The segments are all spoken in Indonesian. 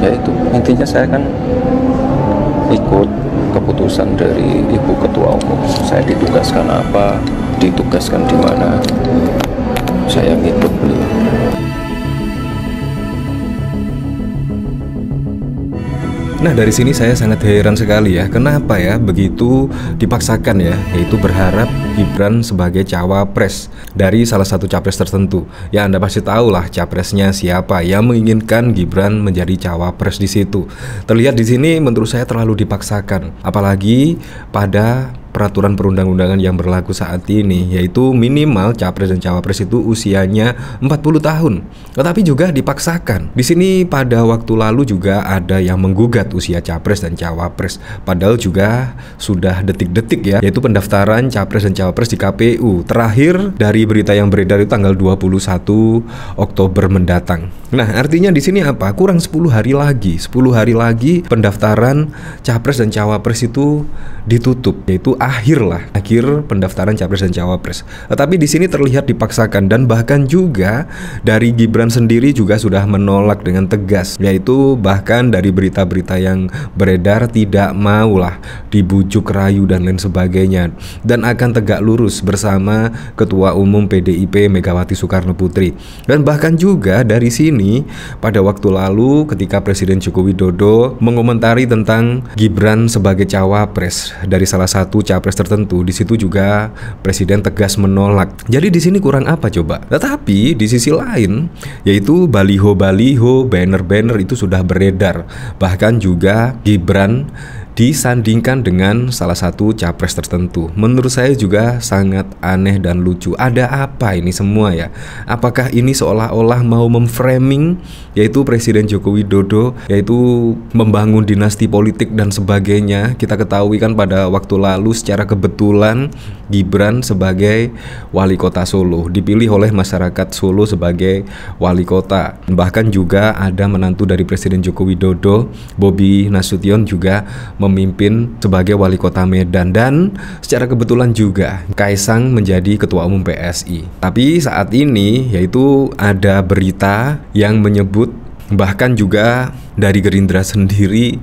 ya itu intinya saya kan ikut keputusan dari ibu ketua umum saya ditugaskan apa ditugaskan di mana saya ngikut beliau Nah dari sini saya sangat heran sekali ya Kenapa ya begitu dipaksakan ya Yaitu berharap Gibran sebagai cawapres Dari salah satu capres tertentu Ya Anda pasti tahu lah capresnya siapa Yang menginginkan Gibran menjadi cawapres di situ Terlihat di sini menurut saya terlalu dipaksakan Apalagi pada peraturan perundang-undangan yang berlaku saat ini yaitu minimal capres dan cawapres itu usianya 40 tahun tetapi juga dipaksakan di sini pada waktu lalu juga ada yang menggugat usia capres dan cawapres padahal juga sudah detik-detik ya yaitu pendaftaran capres dan cawapres di KPU terakhir dari berita yang beredar itu tanggal 21 Oktober mendatang nah artinya di sini apa kurang 10 hari lagi 10 hari lagi pendaftaran capres dan cawapres itu ditutup yaitu akhir lah akhir pendaftaran capres dan cawapres. Tetapi di sini terlihat dipaksakan dan bahkan juga dari Gibran sendiri juga sudah menolak dengan tegas yaitu bahkan dari berita-berita yang beredar tidak maulah dibujuk rayu dan lain sebagainya dan akan tegak lurus bersama Ketua Umum PDIP Megawati Soekarno Putri. Dan bahkan juga dari sini pada waktu lalu ketika Presiden Joko Widodo mengomentari tentang Gibran sebagai cawapres dari salah satu capres tertentu, di situ juga presiden tegas menolak. Jadi di sini kurang apa coba? Tetapi di sisi lain, yaitu baliho-baliho, banner-banner itu sudah beredar. Bahkan juga Gibran disandingkan dengan salah satu capres tertentu. Menurut saya juga sangat aneh dan lucu. Ada apa ini semua ya? Apakah ini seolah-olah mau memframing yaitu Presiden Joko Widodo yaitu membangun dinasti politik dan sebagainya. Kita ketahui kan pada waktu lalu secara kebetulan Gibran sebagai wali kota Solo dipilih oleh masyarakat Solo sebagai wali kota. Bahkan juga ada menantu dari Presiden Joko Widodo, Bobby Nasution juga memimpin sebagai wali kota Medan dan secara kebetulan juga Kaisang menjadi ketua umum PSI. Tapi saat ini yaitu ada berita yang menyebut bahkan juga dari Gerindra sendiri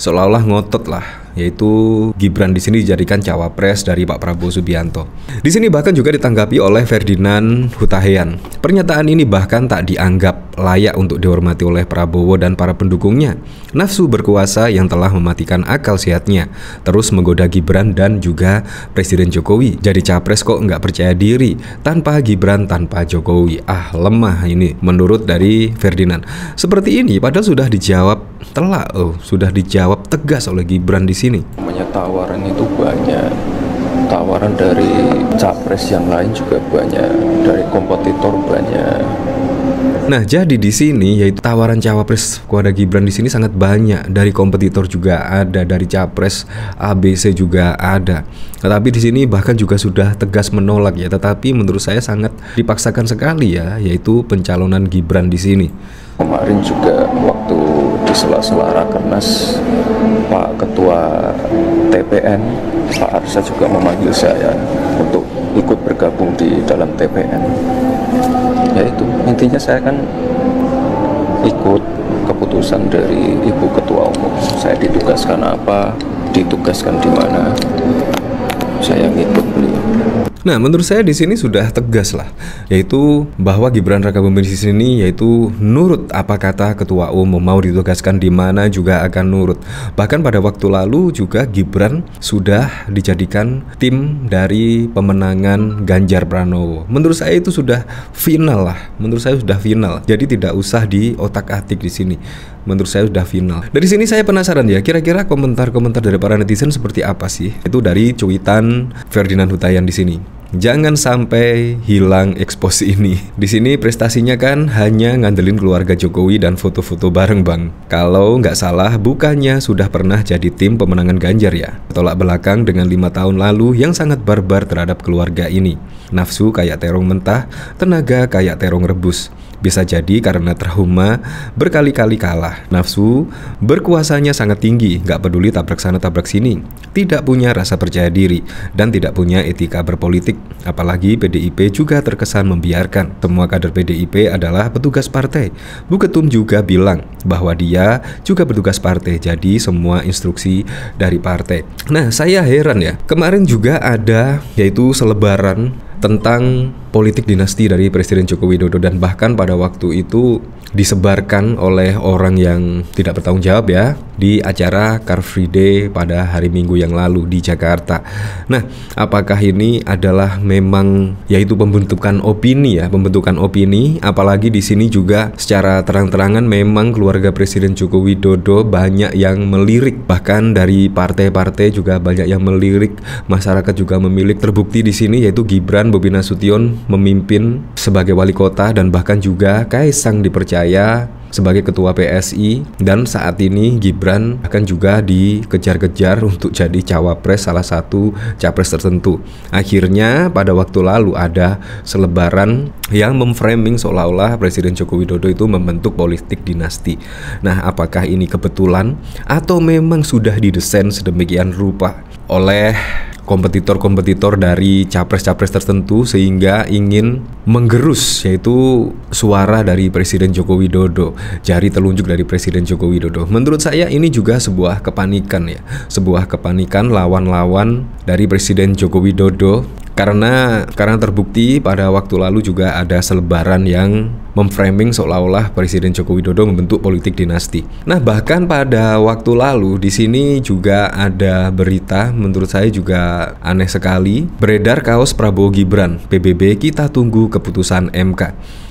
seolah-olah ngotot lah yaitu Gibran di sini dijadikan cawapres dari Pak Prabowo Subianto. Di sini bahkan juga ditanggapi oleh Ferdinand Hutahian. Pernyataan ini bahkan tak dianggap layak untuk dihormati oleh Prabowo dan para pendukungnya. Nafsu berkuasa yang telah mematikan akal sehatnya terus menggoda Gibran dan juga Presiden Jokowi. Jadi capres kok nggak percaya diri tanpa Gibran tanpa Jokowi. Ah lemah ini menurut dari Ferdinand. Seperti ini padahal sudah dijawab telah oh sudah dijawab tegas oleh Gibran di sini. Namanya tawaran itu banyak. Tawaran dari capres yang lain juga banyak, dari kompetitor banyak. Nah, jadi di sini yaitu tawaran cawapres kepada Gibran di sini sangat banyak dari kompetitor juga ada, dari capres ABC juga ada. Tetapi di sini bahkan juga sudah tegas menolak ya, tetapi menurut saya sangat dipaksakan sekali ya, yaitu pencalonan Gibran di sini. Kemarin juga di sela-sela rakernas Pak Ketua TPN Pak Arsa juga memanggil saya untuk ikut bergabung di dalam TPN yaitu intinya saya kan ikut keputusan dari Ibu Ketua Umum saya ditugaskan apa ditugaskan di mana saya ikut. beli Nah, menurut saya di sini sudah tegas lah, yaitu bahwa Gibran Raka Buming di sini yaitu nurut apa kata Ketua Umum mau ditugaskan di mana juga akan nurut. Bahkan pada waktu lalu juga Gibran sudah dijadikan tim dari pemenangan Ganjar Pranowo. Menurut saya itu sudah final lah, menurut saya sudah final. Jadi tidak usah di otak-atik di sini menurut saya sudah final. Dari sini saya penasaran ya, kira-kira komentar-komentar dari para netizen seperti apa sih? Itu dari cuitan Ferdinand Hutayan di sini. Jangan sampai hilang ekspos ini. Di sini prestasinya kan hanya ngandelin keluarga Jokowi dan foto-foto bareng bang. Kalau nggak salah, bukannya sudah pernah jadi tim pemenangan Ganjar ya? Tolak belakang dengan lima tahun lalu yang sangat barbar terhadap keluarga ini. Nafsu kayak terong mentah, tenaga kayak terong rebus. Bisa jadi karena trauma berkali-kali kalah. Nafsu berkuasanya sangat tinggi, gak peduli tabrak sana tabrak sini. Tidak punya rasa percaya diri dan tidak punya etika berpolitik. Apalagi PDIP juga terkesan membiarkan. Semua kader PDIP adalah petugas partai. Buketum juga bilang bahwa dia juga petugas partai, jadi semua instruksi dari partai. Nah, saya heran ya. Kemarin juga ada yaitu selebaran tentang politik dinasti dari Presiden Joko Widodo dan bahkan pada waktu itu disebarkan oleh orang yang tidak bertanggung jawab ya di acara Car Free Day pada hari Minggu yang lalu di Jakarta. Nah, apakah ini adalah memang yaitu pembentukan opini ya, pembentukan opini apalagi di sini juga secara terang-terangan memang keluarga Presiden Joko Widodo banyak yang melirik bahkan dari partai-partai juga banyak yang melirik, masyarakat juga memilih terbukti di sini yaitu Gibran Bobi Nasution memimpin sebagai wali kota dan bahkan juga Kaisang dipercaya sebagai ketua PSI dan saat ini Gibran akan juga dikejar-kejar untuk jadi cawapres salah satu capres tertentu. Akhirnya pada waktu lalu ada selebaran yang memframing seolah-olah Presiden Joko Widodo itu membentuk politik dinasti. Nah, apakah ini kebetulan atau memang sudah didesain sedemikian rupa oleh kompetitor-kompetitor dari capres-capres tertentu sehingga ingin menggerus yaitu suara dari Presiden Joko Widodo, jari telunjuk dari Presiden Joko Widodo. Menurut saya ini juga sebuah kepanikan ya, sebuah kepanikan lawan-lawan dari Presiden Joko Widodo karena karena terbukti pada waktu lalu juga ada selebaran yang memframing seolah-olah Presiden Joko Widodo membentuk politik dinasti. Nah, bahkan pada waktu lalu di sini juga ada berita menurut saya juga aneh sekali beredar kaos Prabowo Gibran PBB kita tunggu keputusan MK.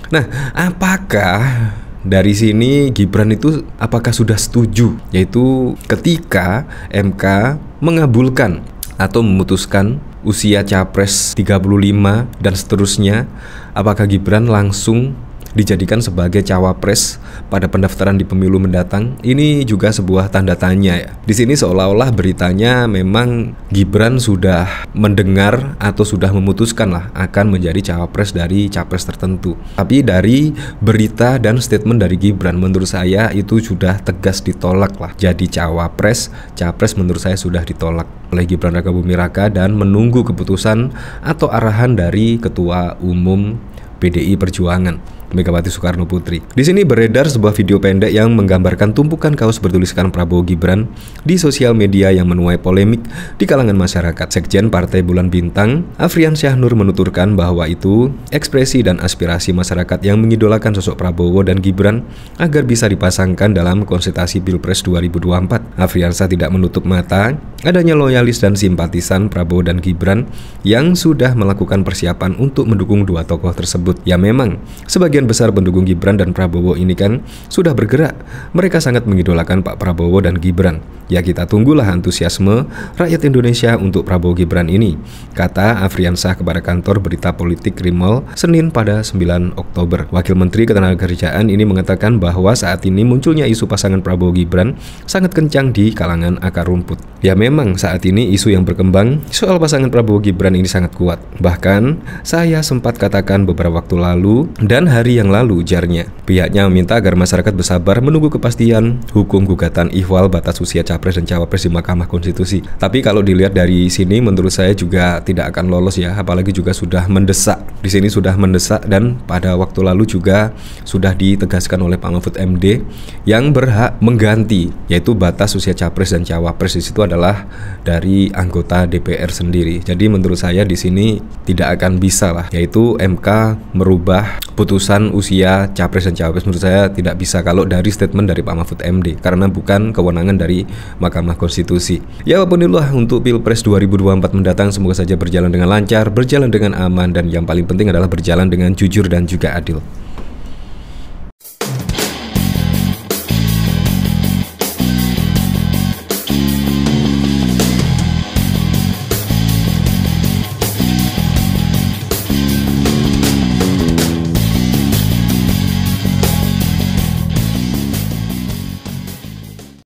Nah, apakah dari sini Gibran itu apakah sudah setuju yaitu ketika MK mengabulkan atau memutuskan usia capres 35 dan seterusnya, apakah Gibran langsung dijadikan sebagai cawapres pada pendaftaran di pemilu mendatang, ini juga sebuah tanda tanya ya. Di sini seolah-olah beritanya memang Gibran sudah mendengar atau sudah memutuskan lah akan menjadi cawapres dari capres tertentu. Tapi dari berita dan statement dari Gibran menurut saya itu sudah tegas ditolak lah. Jadi cawapres, capres menurut saya sudah ditolak oleh Gibran Raka Bumi Raka dan menunggu keputusan atau arahan dari Ketua Umum PDI Perjuangan. Megawati Soekarno Putri. Di sini beredar sebuah video pendek yang menggambarkan tumpukan kaos bertuliskan Prabowo Gibran di sosial media yang menuai polemik di kalangan masyarakat. Sekjen Partai Bulan Bintang, Afrian Nur, menuturkan bahwa itu ekspresi dan aspirasi masyarakat yang mengidolakan sosok Prabowo dan Gibran agar bisa dipasangkan dalam konsultasi Pilpres 2024. Afriansyah tidak menutup mata adanya loyalis dan simpatisan Prabowo dan Gibran yang sudah melakukan persiapan untuk mendukung dua tokoh tersebut. Ya memang, sebagai Sebagian besar pendukung Gibran dan Prabowo ini kan sudah bergerak. Mereka sangat mengidolakan Pak Prabowo dan Gibran. Ya kita tunggulah antusiasme rakyat Indonesia untuk Prabowo Gibran ini, kata Afriansah kepada kantor berita politik Rimmel Senin pada 9 Oktober. Wakil Menteri Ketenagakerjaan ini mengatakan bahwa saat ini munculnya isu pasangan Prabowo Gibran sangat kencang di kalangan akar rumput. Ya memang saat ini isu yang berkembang soal pasangan Prabowo Gibran ini sangat kuat. Bahkan saya sempat katakan beberapa waktu lalu dan hari yang lalu jarnya. Pihaknya meminta agar masyarakat bersabar menunggu kepastian hukum gugatan ihwal batas usia capai capres dan cawapres di Mahkamah Konstitusi. Tapi kalau dilihat dari sini menurut saya juga tidak akan lolos ya, apalagi juga sudah mendesak. Di sini sudah mendesak dan pada waktu lalu juga sudah ditegaskan oleh Pak Mahfud MD yang berhak mengganti yaitu batas usia capres dan cawapres di situ adalah dari anggota DPR sendiri. Jadi menurut saya di sini tidak akan bisa lah yaitu MK merubah putusan usia capres dan cawapres menurut saya tidak bisa kalau dari statement dari Pak Mahfud MD karena bukan kewenangan dari Mahkamah Konstitusi. Ya apapun itulah untuk Pilpres 2024 mendatang semoga saja berjalan dengan lancar, berjalan dengan aman dan yang paling penting adalah berjalan dengan jujur dan juga adil.